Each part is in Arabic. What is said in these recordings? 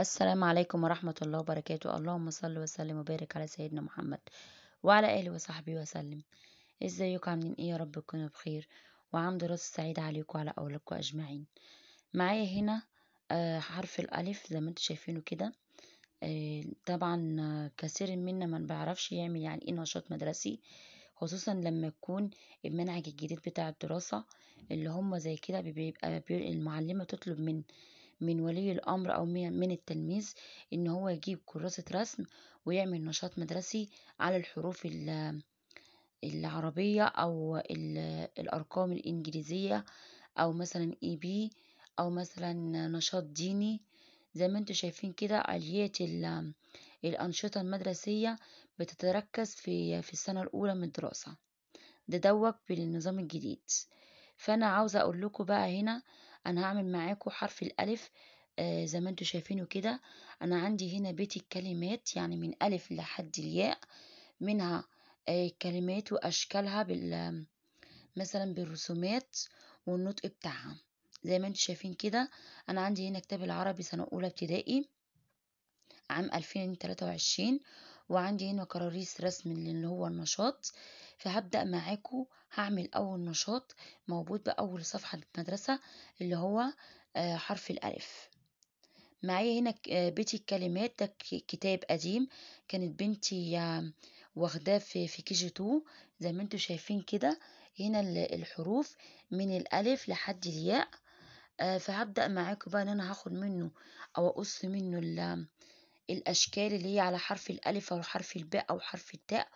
السلام عليكم ورحمة الله وبركاته اللهم صل وسلم وبارك على سيدنا محمد وعلى آله وصحبه وسلم ازيكم عاملين ايه يا رب تكونوا بخير وعام دراسة سعيدة عليكم وعلى أولادكم أجمعين معايا هنا آه، حرف الألف زي ما انتوا شايفينه كده آه، طبعا كثير منا ما بيعرفش يعمل يعني ايه نشاط مدرسي خصوصا لما يكون المنهج الجديد بتاع الدراسة اللي هم زي كده بيبقى المعلمة تطلب من من ولي الأمر أو من التلميذ إن هو يجيب كراسة رسم ويعمل نشاط مدرسي على الحروف العربية أو الأرقام الإنجليزية أو مثلا اي e بي أو مثلا نشاط ديني زي ما انتوا شايفين كده آليات الأنشطة المدرسية بتتركز في, في السنة الأولى من الدراسة ده دوك بالنظام الجديد فانا عاوزه اقول لكم بقى هنا انا هعمل معاكم حرف الالف آه زي ما انتم شايفينه كده انا عندي هنا بيت الكلمات يعني من الف لحد الياء منها آه كلمات واشكالها بال مثلا بالرسومات والنطق بتاعها زي ما انتم شايفين كده انا عندي هنا كتاب العربي سنه اولى ابتدائي عام 2023 وعندي هنا كراريس رسم اللي هو النشاط آه فهبدأ معاكم هعمل أول نشاط موجود بأول صفحة المدرسة اللي هو آه، حرف الألف معايا هنا آه، بيتي الكلمات ده كتاب قديم كانت بنتي آه، واخداه في في كي جي 2 زي ما انتم شايفين كده هنا الحروف من الألف لحد الياء فهبدأ معاكم بقى ان انا هاخد منه او اقص منه الاشكال اللي هي على حرف الالف او حرف الباء او حرف التاء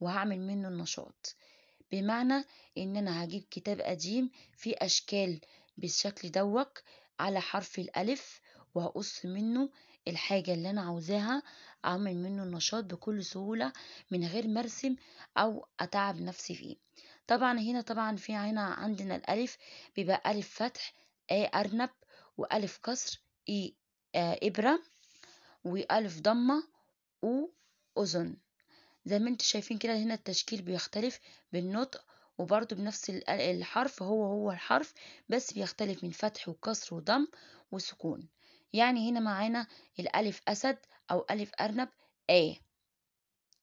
وهعمل منه النشاط بمعنى ان انا هجيب كتاب قديم فيه اشكال بالشكل دوك على حرف الالف وهقص منه الحاجة اللي انا عاوزاها اعمل منه النشاط بكل سهولة من غير مرسم او اتعب نفسي فيه طبعا هنا طبعا في هنا عندنا الالف بيبقى الف فتح ايه ارنب والف كسر اي ابرة والف ضمة او اذن زي ما انتوا شايفين كده هنا التشكيل بيختلف بالنطق وبرده بنفس الحرف هو هو الحرف بس بيختلف من فتح وكسر وضم وسكون يعني هنا معانا الألف أسد أو ألف أرنب آ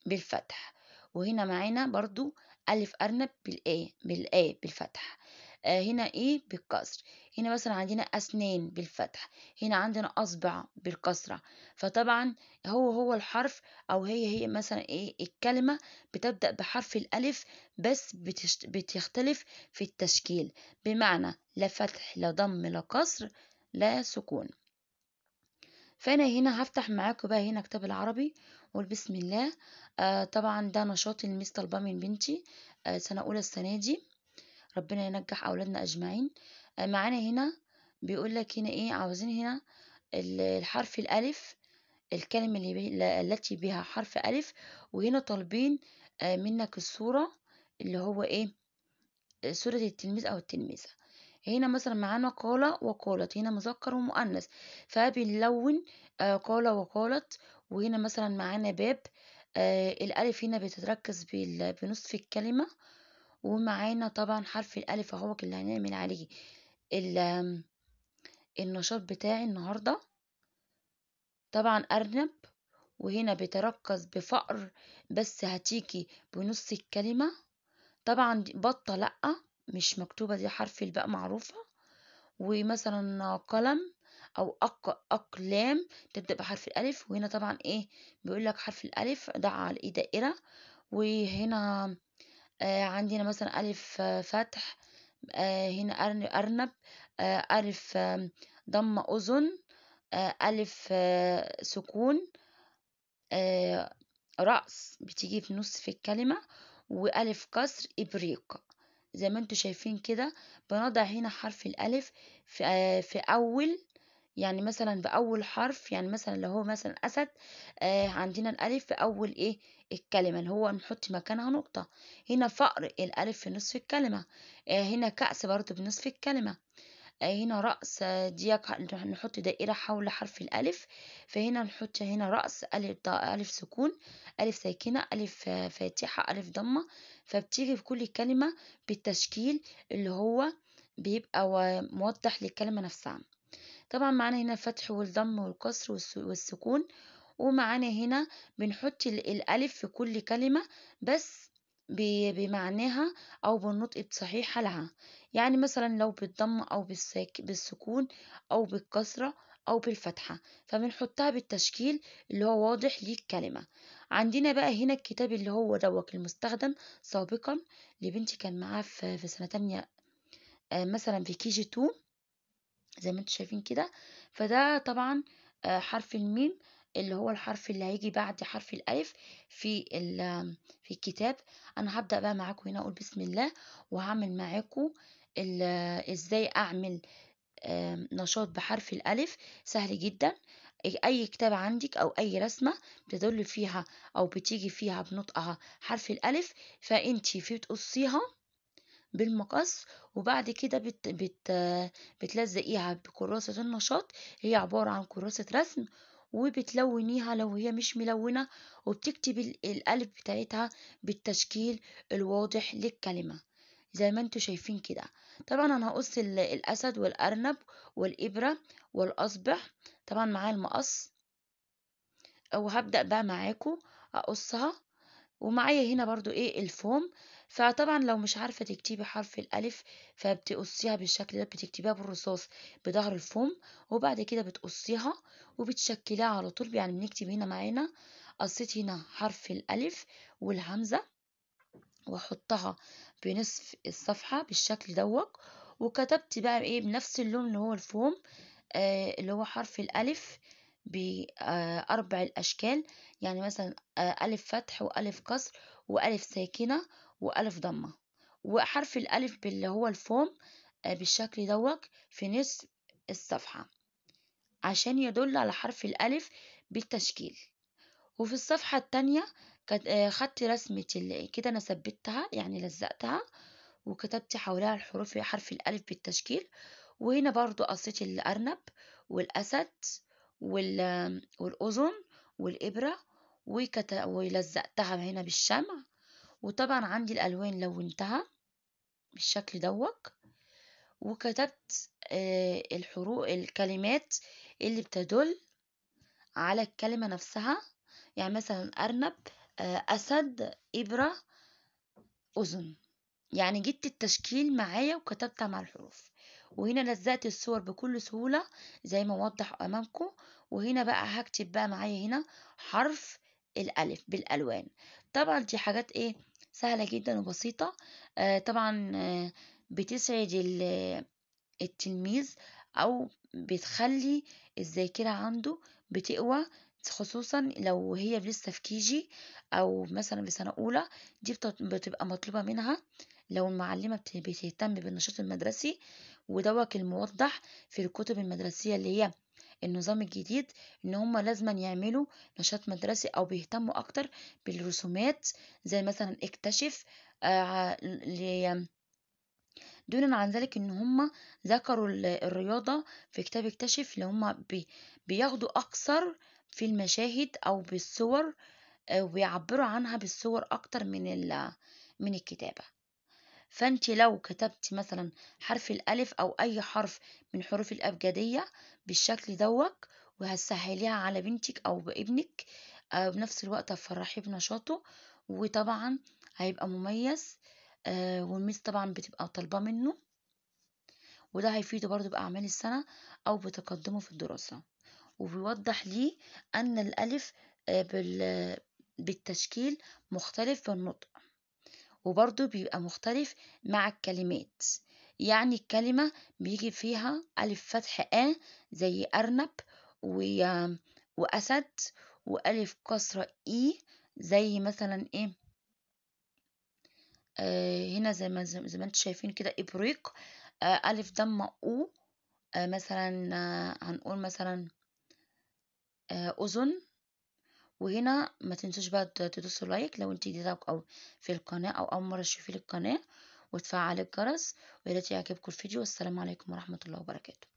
بالفتح وهنا معانا برده ألف أرنب بالآ بالآ بالفتح آه، هنا إيه بالكسر هنا مثلا عندنا أسنان بالفتح هنا عندنا أصبع بالكسرة فطبعا هو هو الحرف أو هي هي مثلا إيه الكلمة بتبدأ بحرف الألف بس بتشت... بتختلف في التشكيل بمعنى لا فتح لا ضم لا كسر لا سكون فانا هنا هفتح معاكم بقى هنا كتاب العربي والبسم بسم الله آه طبعا ده نشاط الميس طالباه من بنتي آه سنه اولى السنه دي ربنا ينجح اولادنا اجمعين معانا هنا بيقول لك هنا ايه عاوزين هنا الحرف الالف الكلمة اللي بي... التي بها حرف ألف وهنا طالبين آه، منك الصورة اللي هو إيه صورة التلميذ أو التلميذة هنا مثلا معانا قال وقالت هنا مذكر ومؤنث فبنلون آه، قال وقالت وهنا مثلا معانا باب آه، الألف هنا بتتركز بنصف الكلمة ومعانا طبعا حرف الألف أهو اللي هنعمل عليه النشاط بتاعي النهاردة طبعا أرنب وهنا بتركز بفقر بس هتيجي بنص الكلمة طبعا بطة لأ مش مكتوبة دي حرف الباء معروفة ومثلا قلم أو أق... أقلام تبدأ بحرف الألف وهنا طبعا إيه بيقول لك حرف الألف ده على دائرة وهنا آه عندنا مثلا ألف آه، فتح آه، هنا أرنب آه، ألف ضم أذن آه، ألف سكون رأس بتيجي في نص في الكلمة وألف كسر إبريق زي ما انتوا شايفين كده بنضع هنا حرف الألف في أول يعني مثلا بأول حرف يعني مثلا لو هو مثلا أسد آه عندنا الألف في أول إيه الكلمة اللي هو نحط مكانها نقطة هنا فأر الألف في نصف الكلمة آه هنا كأس برضو بنصف الكلمة آه هنا رأس آه، ديك نحط دائرة حول حرف الألف فهنا نحط هنا رأس ألف, ألف سكون ألف ساكنة ألف آه، فاتحة ألف ضمة فبتيجي في كل كلمة بالتشكيل اللي هو بيبقى موضح للكلمة نفسها طبعا معانا هنا الفتح والضم والكسر والسكون ومعانا هنا بنحط الألف في كل كلمة بس بمعناها أو بالنطق بصحيحة لها يعني مثلا لو بالضم أو بالسكون أو بالكسرة أو بالفتحة فبنحطها بالتشكيل اللي هو واضح للكلمة عندنا بقى هنا الكتاب اللي هو دوك المستخدم سابقا لبنتي كان معاه في سنة تانية آه، مثلا في كي جي 2 زي ما انتم شايفين كده فده طبعا آه، حرف الميم اللي هو الحرف اللي هيجي بعد حرف الألف في في الكتاب أنا هبدأ بقى معاكم هنا أقول بسم الله وهعمل معاكم إزاي أعمل نشاط بحرف الألف سهل جدا أي كتاب عندك أو أي رسمة بتدل فيها أو بتيجي فيها بنطقها حرف الألف فانت في بتقصيها بالمقص وبعد كده بت بت بتلزقيها بكراسة النشاط هي عبارة عن كراسة رسم وبتلونيها لو هي مش ملونة وبتكتبي الألف بتاعتها بالتشكيل الواضح للكلمة زي ما انتوا شايفين كده طبعا انا هقص الاسد والارنب والابرة والاصبع طبعا معايا المقص وهبدأ بقى معاكم اقصها ومعايا هنا برضو ايه الفوم فطبعا لو مش عارفة تكتبي حرف الألف فبتقصيها بالشكل ده بتكتبيها بالرصاص بظهر الفوم وبعد كده بتقصيها وبتشكليها على طول يعني بنكتب هنا معانا قصيت هنا حرف الألف والهمزة واحطها بنصف الصفحة بالشكل دوت وكتبت بقى ايه بنفس اللون اللي هو الفوم آه اللي هو حرف الألف بأربع الأشكال يعني مثلا آه، ألف فتح وألف كسر وألف ساكنة وألف ضمة وحرف الألف اللي هو الفوم آه، بالشكل دوت في نصف الصفحة عشان يدل على حرف الألف بالتشكيل وفي الصفحة التانية آه، خدت رسمة كده أنا ثبتها يعني لزقتها وكتبت حولها الحروف حرف الألف بالتشكيل وهنا برضو قصيت الأرنب والأسد والأذن والإبرة ولزقتها هنا بالشمع وطبعا عندي الألوان لونتها بالشكل دوك وكتبت آه، الحروق الكلمات اللي بتدل على الكلمة نفسها يعني مثلا أرنب آه، أسد إبرة أذن يعني جبت التشكيل معايا وكتبتها مع الحروف وهنا لزقت الصور بكل سهولة زي ما موضح أمامكم وهنا بقى هكتب بقى معايا هنا حرف الألف بالألوان طبعا دي حاجات إيه سهلة جدا وبسيطة آه طبعا آه بتسعد التلميذ أو بتخلي الذاكرة عنده بتقوى خصوصا لو هي لسه في كيجي أو مثلا في سنة أولى دي بتبقى مطلوبة منها لو المعلمة بتهتم بالنشاط المدرسي ودوك الموضح في الكتب المدرسية اللي هي النظام الجديد ان هم لازما يعملوا نشاط مدرسي او بيهتموا اكتر بالرسومات زي مثلا اكتشف آه، دون عن ذلك ان هم ذكروا الرياضة في كتاب اكتشف اللي هم بياخدوا اكثر في المشاهد او بالصور آه، ويعبروا عنها بالصور اكتر من من الكتابة فأنت لو كتبت مثلا حرف الألف أو أي حرف من حروف الأبجدية بالشكل دوك وهتسهليها على بنتك أو بابنك آه بنفس الوقت هتفرحيه بنشاطه وطبعا هيبقى مميز آه والميس طبعا بتبقى طالبة منه وده هيفيده برضو بأعمال السنة أو بتقدمه في الدراسة وبيوضح ليه أن الألف آه، بالتشكيل مختلف في النطق وبرضو بيبقى مختلف مع الكلمات يعني الكلمة بيجي فيها ألف فتح آ زي أرنب و... وأسد وألف كسرة إي زي مثلا إيه آه هنا زي ما زي ما انتم شايفين كده إبريق آه ألف ضمة أو آه مثلا آه هنقول مثلا آه أذن وهنا ما تنسوش بقى تدوسوا لايك لو انت جديده او في القناه او اول مره تشوفي القناه وتفعلي الجرس ويا ريت يعجبكم الفيديو والسلام عليكم ورحمه الله وبركاته